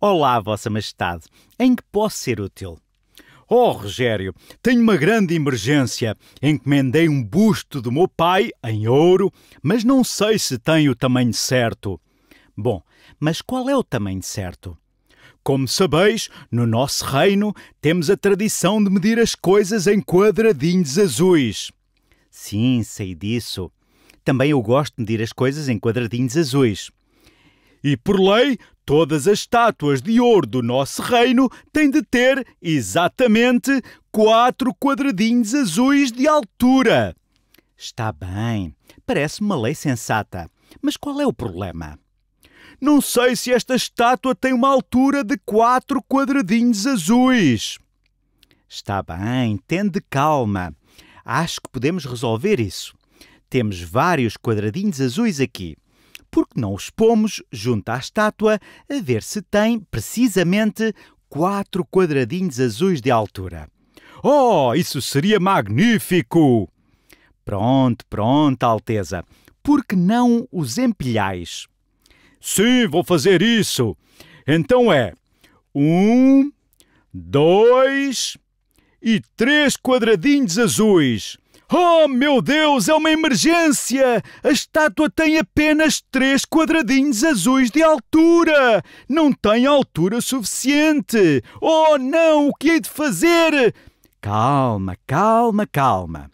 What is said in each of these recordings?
Olá, Vossa Majestade. Em que posso ser útil? Oh, Rogério, tenho uma grande emergência. Encomendei um busto do meu pai, em ouro, mas não sei se tem o tamanho certo. Bom, mas qual é o tamanho certo? Como sabeis, no nosso reino temos a tradição de medir as coisas em quadradinhos azuis. Sim, sei disso. Também eu gosto de medir as coisas em quadradinhos azuis. E por lei, todas as estátuas de ouro do nosso reino têm de ter exatamente quatro quadradinhos azuis de altura. Está bem, parece uma lei sensata. Mas qual é o problema? Não sei se esta estátua tem uma altura de quatro quadradinhos azuis. Está bem, tende calma. Acho que podemos resolver isso. Temos vários quadradinhos azuis aqui porque não os pomos junto à estátua a ver se tem precisamente quatro quadradinhos azuis de altura. Oh, isso seria magnífico! Pronto, pronto, Alteza. Por que não os empilhais? Sim, vou fazer isso. Então é um, dois e três quadradinhos azuis. Oh, meu Deus, é uma emergência! A estátua tem apenas três quadradinhos azuis de altura! Não tem altura suficiente! Oh, não! O que hei de fazer? Calma, calma, calma.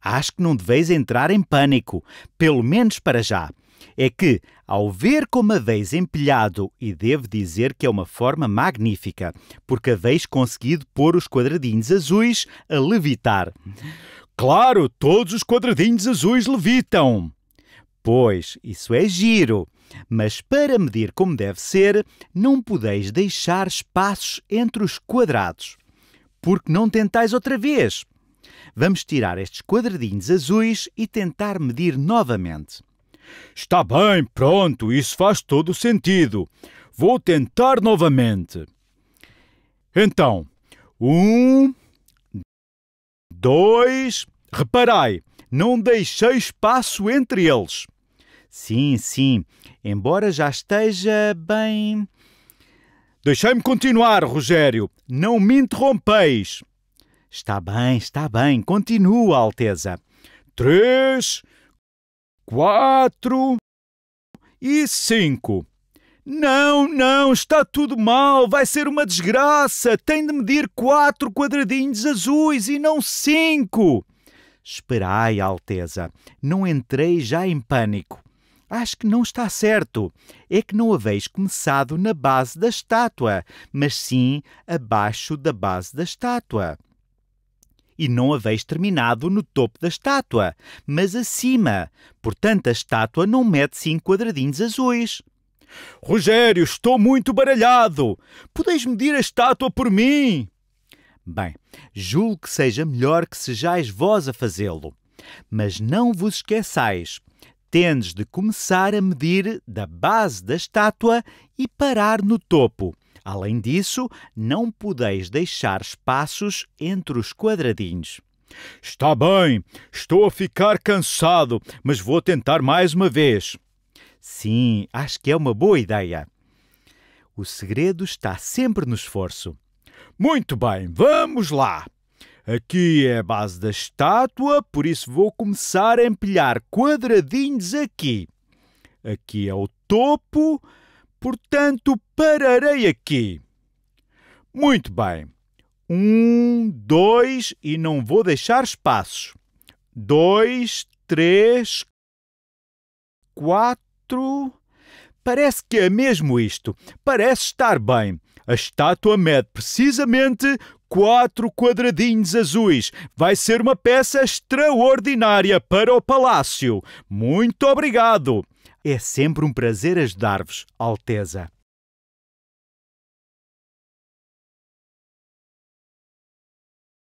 Acho que não deveis entrar em pânico, pelo menos para já. É que, ao ver como haveis empilhado, e devo dizer que é uma forma magnífica, porque haveis conseguido pôr os quadradinhos azuis a levitar. Claro, todos os quadradinhos azuis levitam. Pois, isso é giro. Mas para medir como deve ser, não podeis deixar espaços entre os quadrados. Porque não tentais outra vez? Vamos tirar estes quadradinhos azuis e tentar medir novamente. Está bem, pronto, isso faz todo o sentido. Vou tentar novamente. Então, um, dois. Reparai, não deixei espaço entre eles. Sim, sim, embora já esteja bem. Deixei-me continuar, Rogério. Não me interrompeis. Está bem, está bem. Continua, Alteza. Três, quatro e cinco. Não, não, está tudo mal, vai ser uma desgraça. Tem de medir quatro quadradinhos azuis e não cinco. Esperai, Alteza, não entrei já em pânico. Acho que não está certo. É que não haveis começado na base da estátua, mas sim abaixo da base da estátua. E não haveis terminado no topo da estátua, mas acima. Portanto, a estátua não mede cinco quadradinhos azuis. Rogério, estou muito baralhado. Podeis medir a estátua por mim? Bem, julgo que seja melhor que sejais vós a fazê-lo. Mas não vos esqueçais. Tendes de começar a medir da base da estátua e parar no topo. Além disso, não podeis deixar espaços entre os quadradinhos. Está bem, estou a ficar cansado, mas vou tentar mais uma vez. Sim, acho que é uma boa ideia. O segredo está sempre no esforço. Muito bem, vamos lá! Aqui é a base da estátua, por isso vou começar a empilhar quadradinhos aqui. Aqui é o topo, portanto pararei aqui. Muito bem. Um, dois e não vou deixar espaços. Dois, três, quatro outro. Parece que é mesmo isto. Parece estar bem. A estátua mede precisamente quatro quadradinhos azuis. Vai ser uma peça extraordinária para o palácio. Muito obrigado. É sempre um prazer ajudar-vos, Alteza.